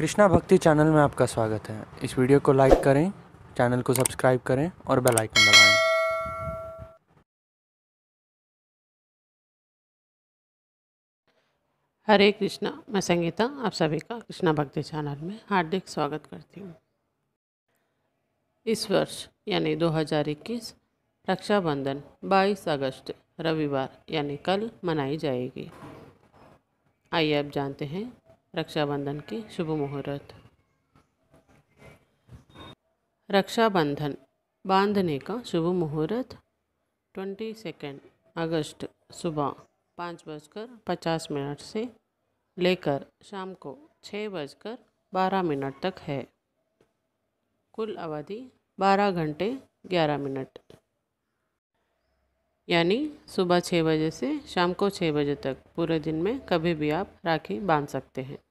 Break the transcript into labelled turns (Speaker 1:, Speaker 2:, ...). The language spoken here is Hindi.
Speaker 1: कृष्णा भक्ति चैनल में आपका स्वागत है इस वीडियो को लाइक करें चैनल को सब्सक्राइब करें और बेल आइकन दबाएं हरे कृष्णा मैं संगीता आप सभी का कृष्णा भक्ति चैनल में हार्दिक स्वागत करती हूँ इस वर्ष यानी 2021 रक्षाबंधन 22 अगस्त रविवार यानी कल मनाई जाएगी आइए अब जानते हैं रक्षाबंधन की शुभ मुहूर्त रक्षाबंधन बांधने का शुभ मुहूर्त ट्वेंटी सेकेंड अगस्त सुबह पाँच बजकर पचास मिनट से लेकर शाम को छः बजकर बारह मिनट तक है कुल अवधि बारह घंटे ग्यारह मिनट यानी सुबह छः बजे से शाम को छः बजे तक पूरे दिन में कभी भी आप राखी बांध सकते हैं